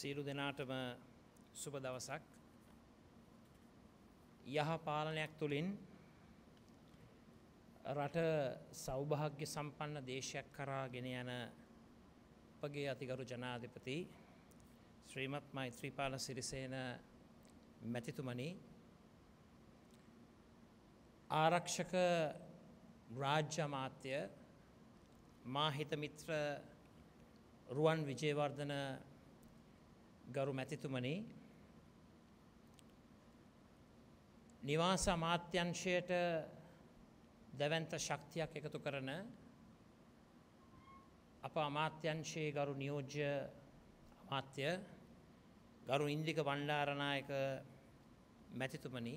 සියලු දෙනාටම සුබ දවසක් යහ පාලනයක් තුළින් රට සෞභාග්‍ය සම්පන්න දේශයක් කරාගෙන යන අපගේ අතිගරු ජනාධිපති ශ්‍රීමත් මෛත්‍රීපාල සිරිසේන මැතිතුමනි ආරක්ෂක රාජ්‍ය අමාත්‍ය මා හිතමිත්‍ර රුවන් විජේවර්ධන ගරු මැතිතුමනි නිවාස අමාත්‍යංශයට දැවන්ත ශක්තියක් එකතු කරන අප අමාත්‍යංශයේ ගරු නියෝජ්‍ය අමාත්‍ය ගරු ඉන්දික බණ්ඩාරනායක මැතිතුමනි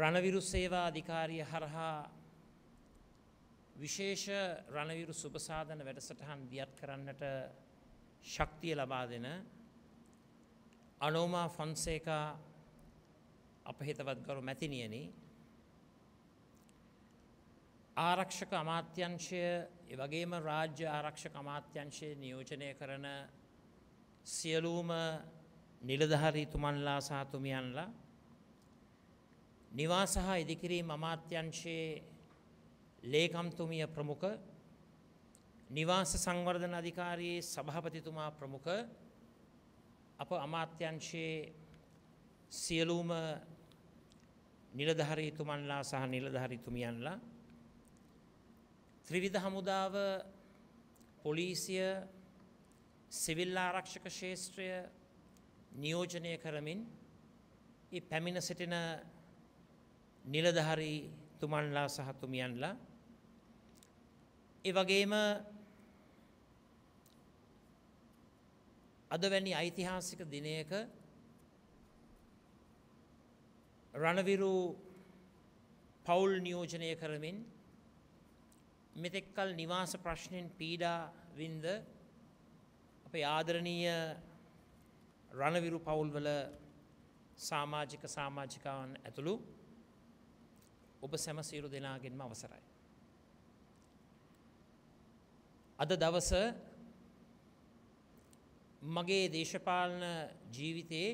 රණවිරු සේවා අධිකාරිය හරහා විශේෂ රණවිරු සුබසාධන වැඩසටහන් දියත් කරන්නට ශක්තිය ලබා දෙන අනෝමා ෆොන්සේකා අප හිතවත් ගරු මැතිනියනි ආරක්ෂක අමාත්‍යංශය වගේම රාජ්‍ය ආරක්ෂක අමාත්‍යංශය නියෝජනය කරන සියලූම නිලධහරීතුමන්ලා සහතුමියන්ලා නිවාසහ ඉදිකිරීම් අමාත්‍යංශයේ ලේකම්තුමිය ප්‍රමුඛ නිවාස සංවර්ධන අධිකාරියේ සභාපතිතුමා ප්‍රමුඛ අප අමාත්‍යංශයේ සියලුම නිලධාරීතුමන්ලා සහ නිලධාරීතුමියන්ලා ත්‍රිවිධ හමුදාව පොලිසිය සිවිල් ආරක්ෂක ශේෂ්ත්‍රය නියෝජනය කරමින් ඒ පැමිණ සිටින නිලධාරීතුමන්ලා සහ තුමියන්ලා ඒ වගේම අද වැනි ඓතිහාසික දිනයක රණවිරු පවුල් නියෝජනය කරමින් මෙතෙක්කල් නිවාස ප්‍රශ්නෙන් පීඩා වින්ද අපේ ආදරණීය රණවිරු පවුල්වල සාමාජික සාමාජිකාවන් ඇතුළු ඔබ සැම සියලු දෙනාගෙන්ම අවසරයි. අද දවස මගේ දේශපාලන ජීවිතයේ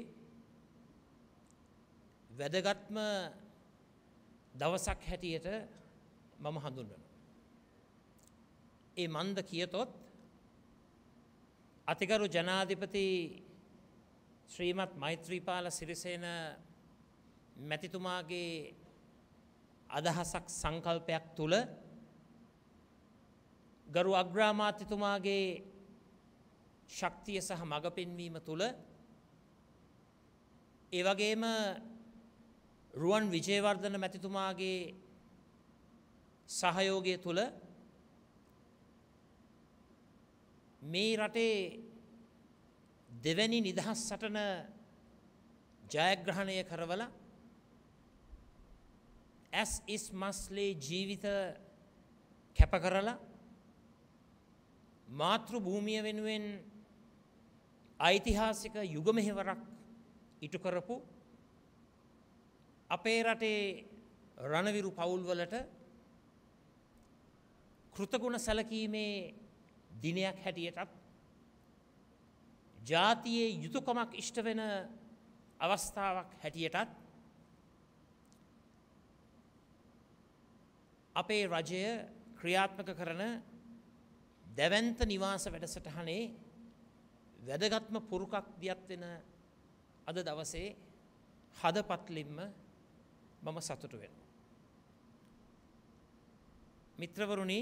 වැදගත්ම දවසක් හැටියට මම හඳුන්වනවා. ඒ මන්ද කියතොත් අතිගරු ජනාධිපති ශ්‍රීමත් මෛත්‍රීපාල සිරිසේන මැතිතුමාගේ අදහසක් සංකල්පයක් තුළ ගරු අග්‍රාමාත්‍යතුමාගේ ශක්තිය සහ මඟ පෙන්වීම තුළ ඒ වගේම රුවන් විජේවර්ධන මැතිතුමාගේ සහයෝගය තුළ මේ රටේ දෙවැනි නිදහස් සටන ජයග්‍රහණය කරවල ඇස් ඉස් මස්ලේ ජීවිත කැප කරලා මාතෘ භූමිය වෙනුවෙන් ඓතිහාසික යුග මෙහෙවරක් ඉටු කරපු අපේ රටේ රණවිරු පවුල්වලට කෘතගුණ සැලකීමේ දිනයක් හැටියටත් ජාතියේ යුතුයකමක් ඉෂ්ට වෙන අවස්ථාවක් හැටියටත් අපේ රජය ක්‍රියාත්මක කරන දැවැන්ත නිවාස වැඩසටහනේ වැදගත්ම පුරුකක් දියත් වෙන අද දවසේ හදපත්ලින්ම මම සතුටු වෙනවා. මිත්‍රවරුනි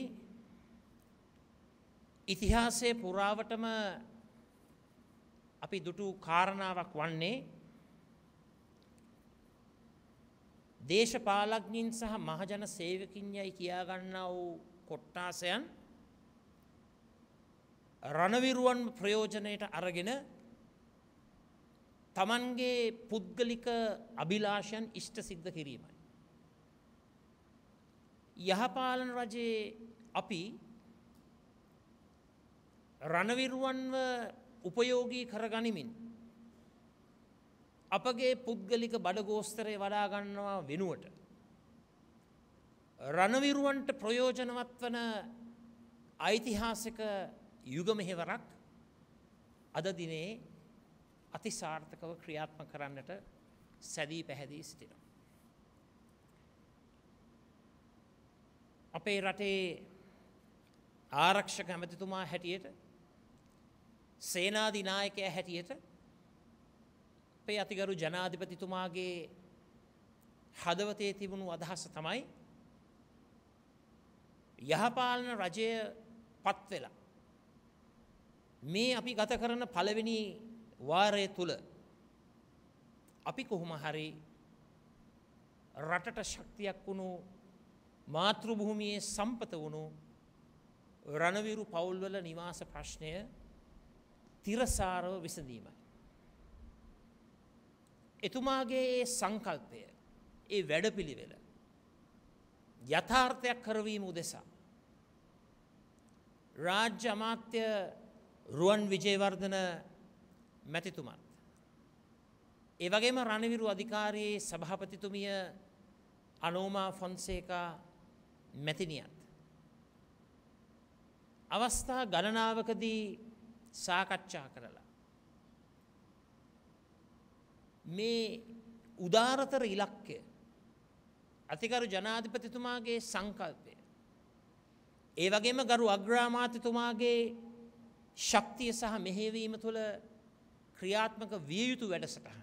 ඉතිහාසයේ පුරාවටම අපි දුටු කාරණාවක් වන්නේ දේශපාලඥින් සහ මහජන සේවකින් යයි කියා ගන්නා වූ කොට්ටාසයන් රණවිරුවන් ප්‍රයෝජනයට අරගෙන තමන්ගේ පුද්ගලික අභිලාෂයන් ඉෂ්ට සිද්ධ කිරීමයි. යහපාලන රජයේ අපි රණවිරුවන්ව උපයෝගී කරගනිමින් අපගේ පුද්ගලික බඩගෝස්තරය වඩා ගන්නවා වෙනුවට රණවිරුවන්ට ප්‍රයෝජනවත් වන ඓතිහාසික යුග මෙහෙවරක් අද දිනේ අතිසාර්ථකව ක්‍රියාත්මක කරන්නට සැදී පැහැදී සිටිනවා. අපේ රටේ ආරක්ෂක ඇමතිතුමා හැටියට සේනාධිනායකයා හැටියට අපේ අතිගරු ජනාධිපතිතුමාගේ හදවතේ තිබුණු අදහස තමයි යහපාලන රජය පත්වෙලා මේ අපි ගත කරන පළවෙනි වාරය තුල අපි කොහොම හරි රටට ශක්තියක් වුණු මාතෘ භූමියේ සම්පත වුණු රණවිරු පවුල්වල නිවාස ප්‍රශ්නය තිරසාරව විසඳීමයි. එතුමාගේ ඒ සංකල්පය ඒ වැඩපිළිවෙල යථාර්ථයක් කරවීම උදෙසා රාජ්‍ය අමාත්‍ය රුවන් විජේවර්ධන මැතිතුමත්. ඒ වගේම රණවිරු අධිකාරයේ සභාපතිතුමිය අනෝමා ෆොන්සේකා මැතිනියත්. අවස්ථා ගණනාවකදී සාකච්ඡා කරලා. මේ උදාරතර ඉලක්කය අතිකරු ජනාධිපතිතුමාගේ සංකල්පය. ඒ වගේම ගරු අග්‍රාමාත්‍යතුමාගේ ශක්තිය සහ මෙහෙවීම තුළ ක්‍රියාත්මක විය යුතු වැඩසටහන.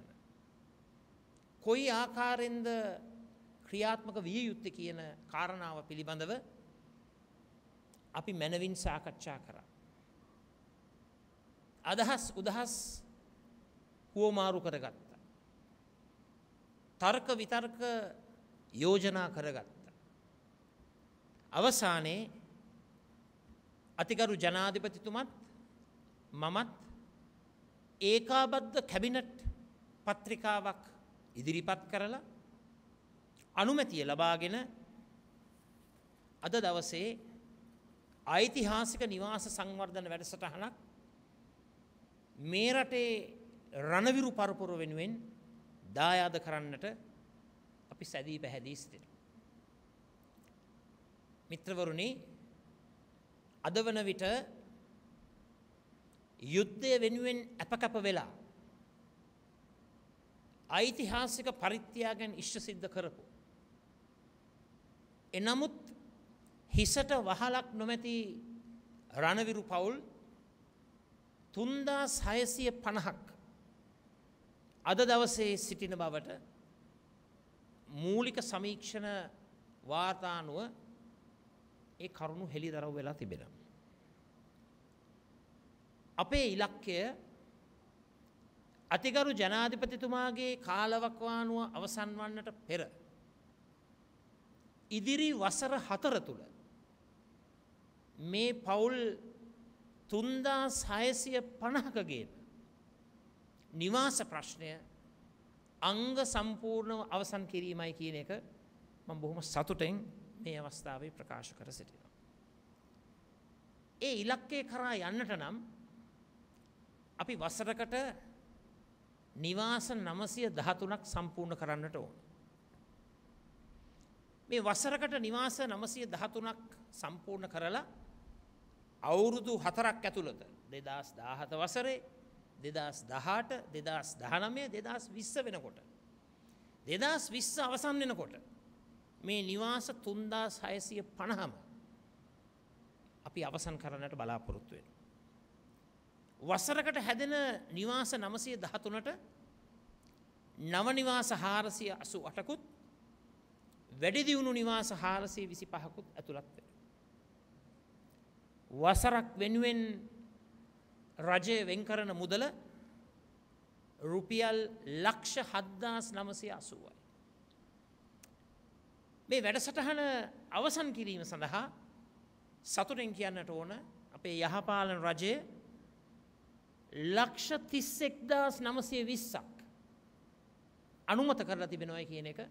කොයි ආකාරෙන්ද ක්‍රියාත්මක විය යුත්තේ කියන කාරණාව පිළිබඳව අපි මැනවින් සාකච්ඡා කරා. අදහස් උදහස් හුවමාරු කරගත්තා. තර්ක විතර්ක යෝජනා කරගත්තා. අවසානයේ අතිගරු ජනාධිපතිතුමත් මමත් ඒකාබද්ධ කැබිනට් පත්‍රිකාවක් ඉදිරිපත් කරලා අනුමැතිය ලබාගෙන අද දවසේ ඓතිහාසික නිවාස සංවර්ධන වැඩසටහනක් මේ රටේ රණවිරු පරපුර වෙනුවෙන් දායාද කරන්නට අපි සැදී පැහැදී සිටිනවා. මිත්‍රවරුනි අද වන විට යුද්ධය වෙනුවෙන් අපකප වෙලා ඓතිහාසික පරිත්‍යාගයෙන් ඉෂ්ට සිද්ධ කරපු. එනමුත් හිසට වහලක් නොමැති රණවිරු පවුල් තුන්දා සයසිය පණහක් අද දවසේ සිටින බවට මූලික සමීක්ෂණ වාර්තානුව ඒ කරුණු හෙළි දරව් වෙලා තිබෙනම්. අපේ ඉලක්කය අතිගරු ජනාධිපතිතුමාගේ කාලවකවානුව අවසන් වන්නට පෙර. ඉදිරි වසර හතර තුළ මේ පවුල් තුන්දා සයසිය පණහකගේම නිවාස ප්‍රශ්නය අංග සම්පූර්ණව අවසන් කිරීමයි කියන එක මම බොහොම සතුටෙන් මේ අවස්ථාවේ ප්‍රකාශ කර සිටිනවා. ඒ ඉලක්කේ කරා යන්නට නම් අපි වසරකට නිවාස 913ක් සම්පූර්ණ කරන්නට ඕන. මේ වසරකට නිවාස 913ක් සම්පූර්ණ කරලා අවුරුදු 4ක් ඇතුළත 2017 වසරේ 2018 2019 2020 වෙනකොට 2020 අවසන් වෙනකොට මේ නිවාස 3650ම අපි අවසන් කරන්නට බලාපොරොත්තු වෙනවා. වසරකට හැදෙන නිවාස නමසය දහතුනට නවනිවාස හාරසිය අසු අටකුත් වැඩිදිවුණු නිවාස හාරසය විසි පහකුත් ඇතුළත්ව. වසරක් වෙනුවෙන් රජය වෙන්කරන මුදල රුපියල් ලක්ෂ හද්දාස් නමසය අසුවයි. මේ වැඩසටහන අවසන් කිරීම සඳහා සතුරෙන් කියන්නට ඕන අපේ යහපාලන රජය ලක්ෂ තිස්සෙක් දස් නමසේ විස්සක් අනුමත කරලා තිබෙනවයි කියන එක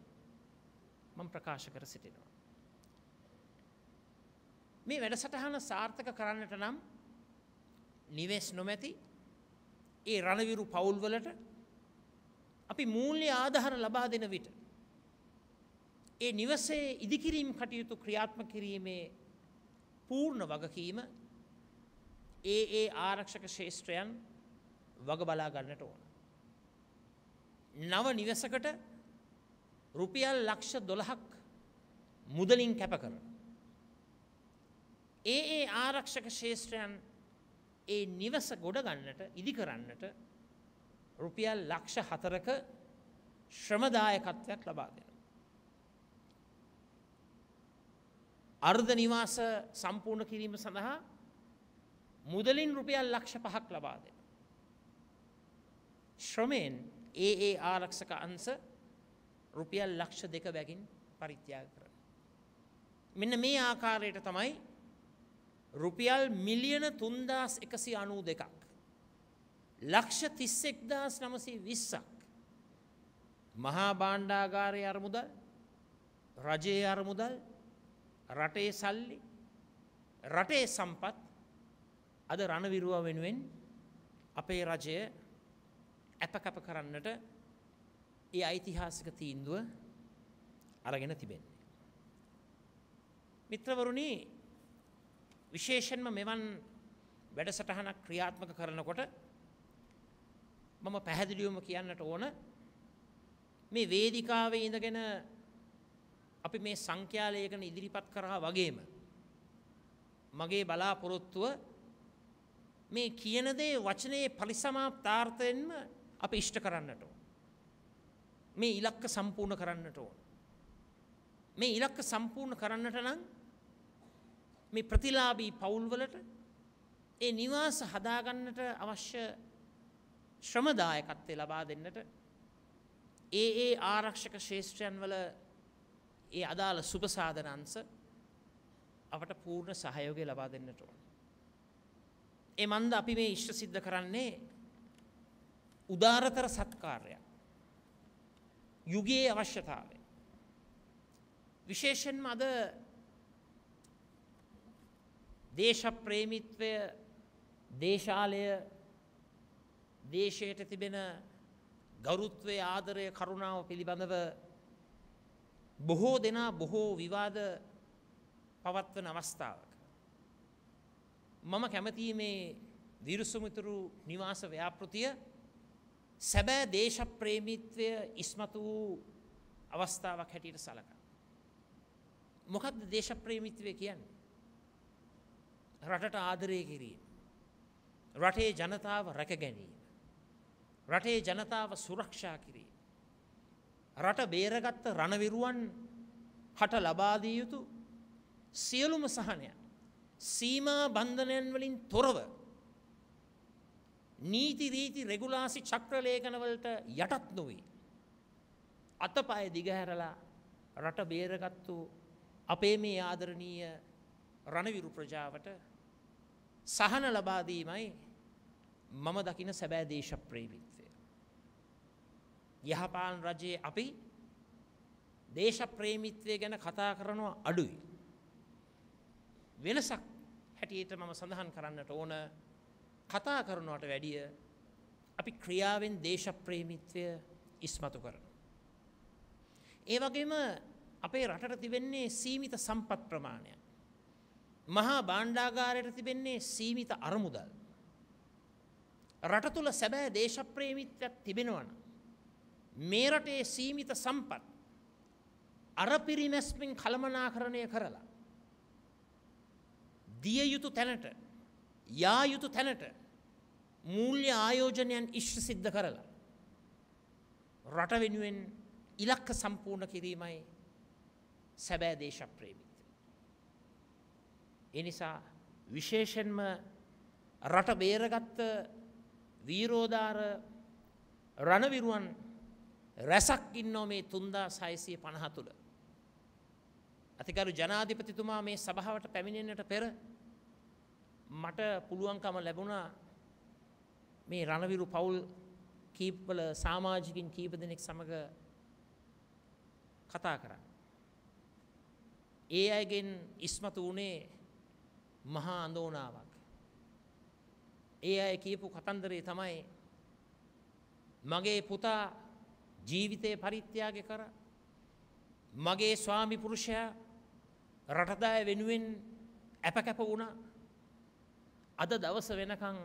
මම ප්‍රකාශ කර සිටිනවා. මේ වැඩසටහන සාර්ථක කරන්නට නම් නිවෙස් නොමැති ඒ රණවිරු පවුල්වලට අපි මූල්‍ය ආධාර ලබා දෙන විට ඒ නිවසේ ඉදිකිරීම් කටයුතු ක්‍රියාත්ම කිරීමේ පූර්ණ වගකීම ඒ ඒ ආරක්ෂක ශේෂ්ත්‍රයන් වග බලා ගන්නට ඕන. නව නිවසකට රුපියල් ලක්ෂ දොළහක් මුදලින් කැප කරන. ඒ ඒ ආරක්ෂක ශේෂ්ත්‍රයන් ඒ නිවස ගොඩ ගන්නට ඉදි කරන්නට රුපියල් ලක්ෂ හතරක ශ්‍රමදායකත්වයක් ලබා දෙන. අර්ධ නිවාස සම්පූර්ණ කිරීම සඳහා මුදලින් රුපියල් ලක්ෂ පහක් ලබා දෙන. ශ්‍රමයෙන් ඒ ඒ ආරක්ෂක අංශ රුපියල් ලක්ෂ දෙක බැගින් පරිත්‍යාග කරන. මෙන්න මේ ආකාරයට තමයි රුපියල් මිලියන තුන්දස් එකසි අනූ දෙකක්. ලක්ෂ තිස්සෙක් දස් නමසී විස්සක්. මහා බාණ්ඩාගාරය අරමුදල් රජයේ අරමුදල් රටේ සල්ලි රටේ සම්පත් අද රණවිරුව වෙනුවෙන් අපේ රජය ඇපකැප කරන්නට ඒ ඓතිහාසික තීන්දුව අරගෙන තිබෙන්නේ. මිත්‍රවරුනි විශේෂයෙන්ම මෙවන් වැඩසටහනක් ක්‍රියාත්මක කරනකොට මම පැහැදිලිවම කියන්නට ඕන මේ වේදිකාවේ ඉඳගෙන අපි මේ සංඛ්‍යාලයකන ඉදිරිපත් කරා වගේම මගේ බලාපොරොත්තුව මේ කියන දේ වචනයේ පරිසමාප්තාර්ථයෙන්ම අපි ඉෂ්ට කරන්නට ඕන. මේ ඉලක්ක සම්පූර්ණ කරන්නට ඕන. මේ ඉලක්ක සම්පූර්ණ කරන්නට නම් මේ ප්‍රතිලාභී පවුල්වලට ඒ නිවාස හදාගන්නට අවශ්‍ය ශ්‍රමදායකත්වය ලබා දෙන්නට ඒ ඒ ආරක්ෂක ශේෂ්ත්‍රයන් වල ඒ අදාළ සුබ සාධනංශ අපට පූර්ණ සහයෝගය ලබා දෙන්නට ඕන. ඒ මන්ද අපි මේ ඉෂ්ට සිද්ධ කරන්නේ උදාරතර සත්කාරයක්. යුගයේ අවශ්‍යතාවය. විශේෂෙන්ම අද දේශප්‍රේමිත්වය දේශාලය දේශයට තිබෙන ගෞරුත්වය ආදරය කරුණාව පිළිබඳව බොහෝ දෙනා බොහෝ විවාද පවත්වන අවස්ථාව. මම කැමති මේ දිරුසුමිතුරු නිවාස ව්‍යාපෘතිය සැබෑ දේශප්‍රේමීත්වය ඉස්මතු වූ අවස්ථාවක් හැටියට සලකා. මොකක්ද දේශප්‍රේමිත්වය කියන්නේ? රටට ආදරය කිරීම. රටේ ජනතාව රැක ගැනීම. රටේ ජනතාව සුරක්ෂා කිරීම. රට බේරගත්ත රණවිරුවන් හට ලබා දිය යුතු සියලුම සහනයක් සීමා බන්ධනයන් වලින් තොරව නීති රීති රෙගුලාසි චක්‍රලේඛනවලට යටත් නොවේ අතපය දිගහැරලා රට බේරගත්තු අපේ මේ ආදරණීය රණවිරු ප්‍රජාවට සහන ලබා දීමයි මම දකින සැබෑ දේශප්‍රේමීත්වය. යහපාලන රජයේ අපි දේශප්‍රේමීත්වය ගැන කතා කරනවා අඩුයි. වෙනසක් හැටියට මම සඳහන් කරන්නට ඕන කතා කරනවට වැඩිය අපි ක්‍රියාවෙන් දේශප්‍රේමිත්වය ඉස්මතු කරනවා. ඒ වගේම අපේ රටට තිබෙන්නේ සීමිත සම්පත් ප්‍රමාණයක්. මහා බාණ්ඩාගාරයට තිබෙන්නේ සීමිත අරමුදල්. රට තුළ සැබෑ දේශප්‍රේමිත්වයක් තිබෙනවන. මේ රටේ සීමිත සම්පත් අර පිරිමැස්මෙන් කළමනාකරණය කරලා. දිය යුතු තැනට යා යුතු තැනට මූල්‍ය ආයෝජනයන් ඉශ්‍ර සිද්ධ කරලා. රට වෙනුවෙන් ඉලක්ක සම්පූර්ණ කිරීමයි සැබෑ දේශප්‍රේමිත්‍ර. එනිසා විශේෂෙන්ම රට බේරගත්ත වීරෝධාර රණවිරුවන් රැසක් ඉන්නෝ මේ තුන්දා සයිසය පණහ තුළ. අතිගරු ජනාධිපතිතුමා මේ සභාවට පැමිණෙන්නට පෙර මට පුළුවන්කම ලැබුණා මේ රණවිරු පවුල් කීපවල සමාජිකින් කීප දෙනෙක් සමග කතා කරන්න. ඒ අයගෙන් ඉස්මතු වුණේ මහා අඳෝනාවක්. ඒ අය කියපු කතන්දරේ තමයි මගේ පුතා ජීවිතය පරිත්‍යාග කර මගේ ස්වාමි පුරුෂයා රටදාය වෙනුවෙන් ඇපකැප වුණා අද දවස වෙනකං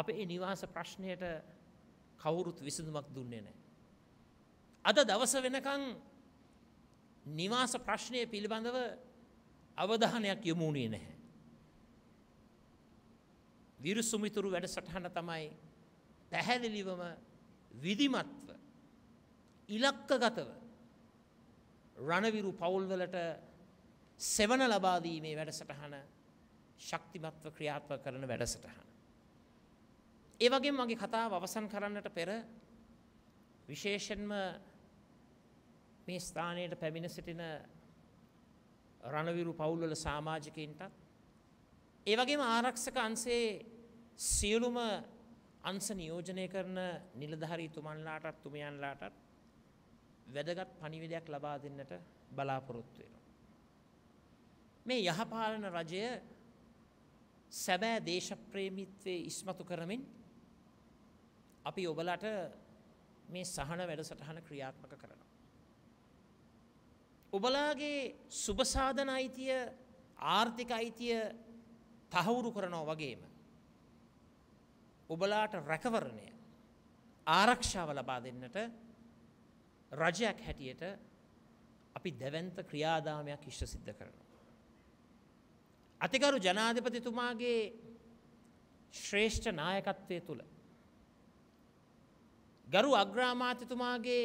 අපේ නිවාස ප්‍රශ්නයට කවුරුත් විසඳුමක් දුන්නේ නෑ. අද දවස වෙනකං නිවාස ප්‍රශ්නය පිළිබඳව අවධානයක් යොමුණේ නැහැ. විරුසුමිතුරු වැඩසටහන තමයි පැහැදිලිවම විධිමත්ව ඉලක්කගතව රණවිරු පවුල්වලට සෙවන ලබා දීමේ වැඩසටහන ශක්තිමත්ව ක්‍රියාත්මක කරන වැඩසටහන. ඒ වගේම මගේ කතාව අවසන් කරන්නට පෙර විශේෂයෙන්ම මේ ස්ථානයට පැමිණ සිටින රණවිරු පවුල්වල සමාජිකයින්ටත් ඒ වගේම ආරක්ෂක අංශයේ සියලුම අංශ නියෝජනය කරන නිලධාරීතුමන්ලාටත් තුමියන්ලාටත් වැදගත් පණිවිඩයක් ලබා දෙන්නට බලාපොරොත්තු වෙනවා මේ යහපාලන රජය සැබෑ දේශප්‍රේමීත්වයේ ඉස්මතු කරමින් අපි ඔබලට මේ සහන වැඩසටහන ක්‍රියාත්මක කරනවා. ඔබලාගේ සුබසාධන අයිතිය ආර්ථික අයිතිය තහවුරු කරනවා වගේම ඔබලාට රැකවරණය ආරක්ෂාව ලබා දෙන්නට රජයක් හැටියට අපි දැවන්ත ක්‍රියාදාමයක් ඉෂ්ට සිද්ධ කරනවා. අතිගරු ජනාධිපතිතුමාගේ ශ්‍රේෂ්ඨ නායකත්වය තුළ. ගරු අග්‍රාමාත්‍යතුමාගේ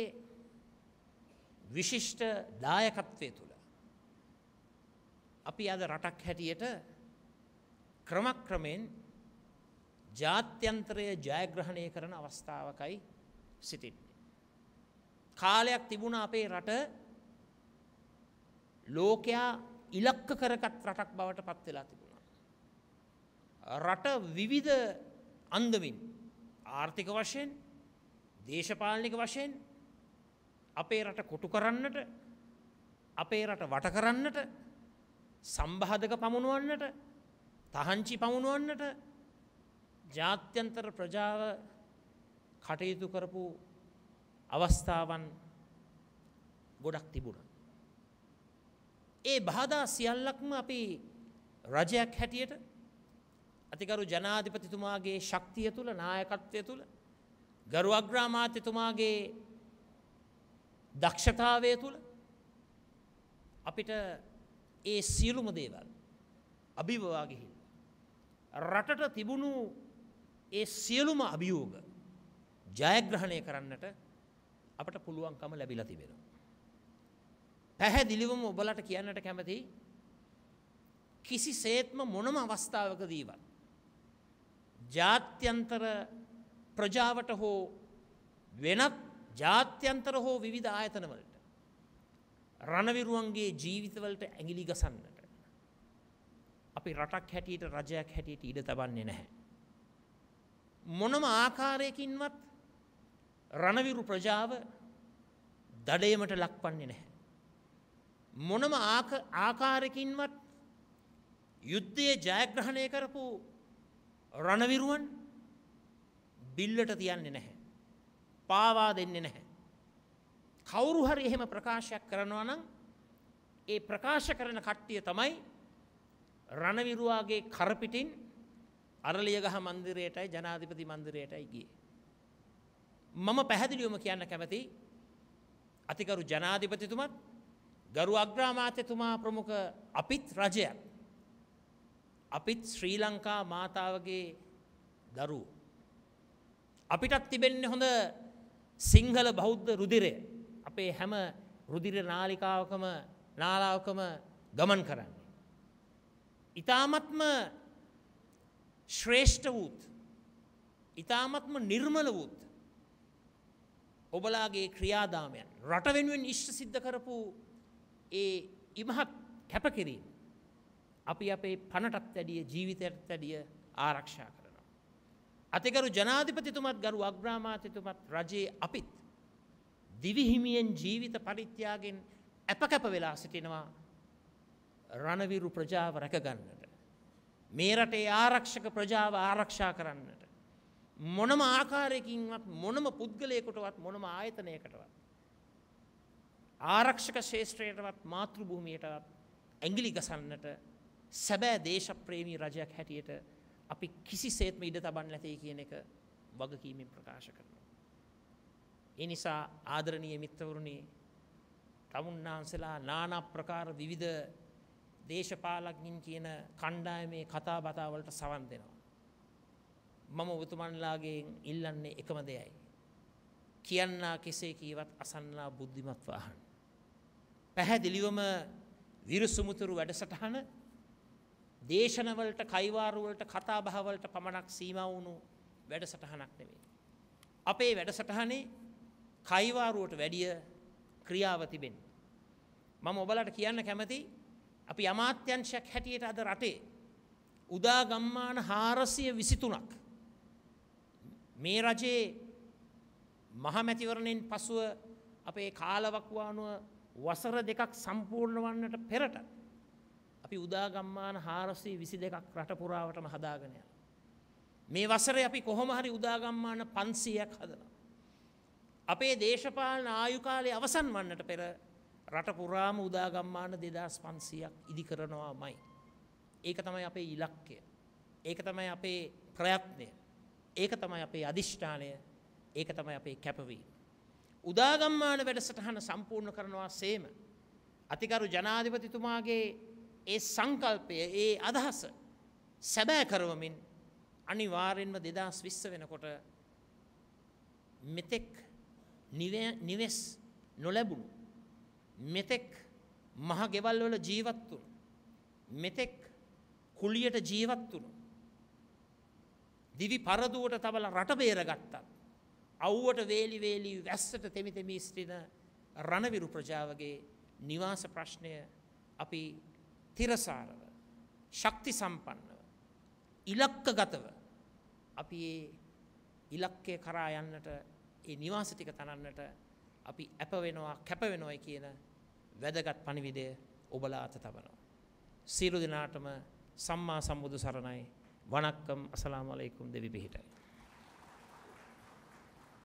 විශිෂ්ට දායකත්වය තුළ. අපි අද රටක් හැටියට ක්‍රමක්‍රමෙන් ජාත්‍යන්තරය ජයග්‍රහණය කරන අවස්ථාවකයි සිටින්නේ. කාලයක් තිබුණ අපේ රට ලෝකයා ඉලක්ක කරගත් රටක් බවට පත් වෙලා තිබුණා. රට විවිධ අන්දමින් ආර්ථික වශයෙන් දේශපාලනික වශයෙන් අපේ රට කොටු කරන්නට අපේ රට වට කරන්නට සම්බාධක පමුණුවන්නට තහංචි පමුණුවන්නට ජාත්‍යන්තර ප්‍රජාව කටයුතු කරපු අවස්ථාවන් ගොඩක් තිබුණා. ඒ බාධා සියල්ලක්ම අපි රජයක් හැටියට අතිකරු ජනාධිපතිතුමාගේ ශක්තිය තුළ නායකත්වය තුළ ගරු අග්‍රාමාත්‍යතුමාගේ දක්ෂතාවය තුළ අපිට ඒ සියලුම දේවල් අභිවවාගිහිල්. රටට තිබුණු ඒ සියලුම අභියෝග ජයග්‍රහණය කරන්නට අපට පුළුවන්කම ලැබිලා තිබෙනවා. පැහැදිලිවම ඔබලට කියන්නට කැමති කිසිසේත්ම මොනම අවස්ථාවකදීවත් ජාත්‍යන්තර ප්‍රජාවට හෝ වෙනත් ජාත්‍යන්තර හෝ විවිධ ආයතනවලට රණවිරුවන්ගේ ජීවිතවලට ඇඟිලි ගසන්නට අපි රටක් හැටියට රජයක් හැටියට ඉඩ තබන්නේ නැහැ. මොනම ආකාරයකින්වත් රණවිරු ප්‍රජාව දඩයමට ලක්වන්නේ නැහැ. මොනම ආකාරකින්වත් යුද්ධයේ ජයග්‍රහණය කරපු රණවිරුවන් බිල්ලට තියන්නේ නැහැ. පාවා දෙන්නේ නැහැ. කවුරු හරි එහෙම ප්‍රකාශයක් කරනවා නම් ඒ ප්‍රකාශ කරන කට්ටිය තමයි රණවිරුවාගේ කරපිටින් අරලියගහ මන්දිරයටයි ජනාධිපති මන්දිරයටයි ගියේ. මම පැහැදිලිවම කියන්න කැමති අතිකරු ජනාධිපතිතුමත් ගරු අග්‍රාමාත්‍යතුමා ප්‍රමුඛ අපිත් රජයක්. අපිත් ශ්‍රී ලංකා මාතාවගේ දරුව. අපිටත් තිබෙන්නේ හොඳ සිංහල බෞද්ධ රුදිරය අපේ හැම රුදිර නාලිකාවකම නාලාවකම ගමන් කරන්න. ඉතාමත්ම ශ්‍රේෂ්ඨ වූත් ඉතාමත්ම නිර්මල වූත් ඔබලාගේ ක්‍රියාදාමයන් රට වෙනුවෙන් ඉෂ්ට සිද්ධ කරපු ඒ ඉමහත් කැපකිරීම අපි අපේ පණටත් වැඩිය ජීවිතයටත් වැඩිය ආරක්ෂා කරනවා. අතිකරු ජනාධිපතිතුමත් ගරු අග්‍රාමාත්‍යතුමත් රජයේ අපිත් දිවිහිමියෙන් ජීවිත පරිත්‍යාගෙන් ඇපකැප වෙලා සිටිනවා රණවිරු ප්‍රජාව රැකගන්නට. මේ රටේ ආරක්ෂක ප්‍රජාව ආරක්ෂා කරන්නට. මොනම ආකාරයකින්වත් මොනම පුද්ගලයකුටවත් මොනම ආයතනයකටවත්. ආරක්ෂක ශේෂත්‍රයටවත් මාතෘ භූමියටත් ඇඟිලි ගසන්නට සැබෑ දේශප්‍රේමී රජයක් හැටියට අපි කිසිසේත්ම ඉඩ තබන්න නැtei කියන එක වගකීමෙන් ප්‍රකාශ කරනවා. ඒ නිසා ආදරණීය මිත්‍රවරුනි, තමුන්නාන්සලා নানা ප්‍රකාර විවිධ දේශපාලඥින් කියන කණ්ඩායමේ කතා බතා වලට සවන් දෙනවා. මම ඔබතුමන්ලාගෙන් ඉල්ලන්නේ එකම දෙයයි. කියන්නා කෙසේ කීවත් අසන්නා බුද්ධිමත්ව අහන්න. පැහැදිලිවම විරුසුමුතුරු වැඩසටහන දේශනවලට කයිවාරුවලට කතාබහවලට පමණක් සීමා වුණු වැඩසටහනක් නෙවෙයි. අපේ වැඩසටහනේ කයිවාරුවට වැඩිය ක්‍රියාව තිබෙන. මම ඔබලට කියන්න කැමති අපි අමාත්‍යංශයක් හැටියට අද රටේ උදාගම්මාන හාරසිය විසිතුනක් මේ රජයේ මහමැතිවරණයෙන් පසුව අපේ කාලවක්වානුව වසර දෙකක් සම්පූර්ණ වන්නට පෙරට අපි උදාගම්මාන 422ක් රට පුරාවටම හදාගෙන යනවා. මේ වසරේ අපි කොහොම හරි උදාගම්මාන 500ක් හදනවා. අපේ දේශපාලන ආයු කාලය අවසන් වන්නට පෙර රට පුරාම උදාගම්මාන 2500ක් ඉදි කරනවාමයි. ඒක තමයි අපේ ඉලක්කය. ඒක තමයි අපේ ප්‍රයත්නය. ඒක තමයි අපේ අදිෂ්ඨානය. ඒක තමයි අපේ කැපවීම. උදාගම්මාන වැඩසටහන සම්පූර්ණ කරනවා සේම. අතිකරු ජනාධිපතිතුමාගේ ඒ සංකල්පය ඒ අදහස සැබෑ කරවමින් අනිවාරෙන්ම දෙදස් විස්ස වෙනකොට මෙතෙක් නිවෙස් නොලැබුණු මෙතෙක් මහගෙවල්වල ජීවත්තුන් මෙතෙක් කුලියට ජීවත්තුණු දිවි පරදුවට තබල රට බේරගත්තත් අව්වට වේලි වේලි වැස්සට තෙමි තෙමි ස්ත්‍රින රණවිරු ප්‍රජාවගේ නිවාස ප්‍රශ්නය අපි තිරසාරව ශක්ති සම්පන්නව ඉලක්කගතව අපි ඒ ඉලක්කය කරා යන්නට ඒ නිවාස ටික තනන්නට අපි ඇප වෙනවා කැප වෙනවයි කියන වැදගත් පණිවිඩය ඔබලා අත තබනවා සියලු දිනාටම සම්මා සම්බුදු සරණයි වණක්කම් අසලාමලයිකුම් දෙවි පිහිටයි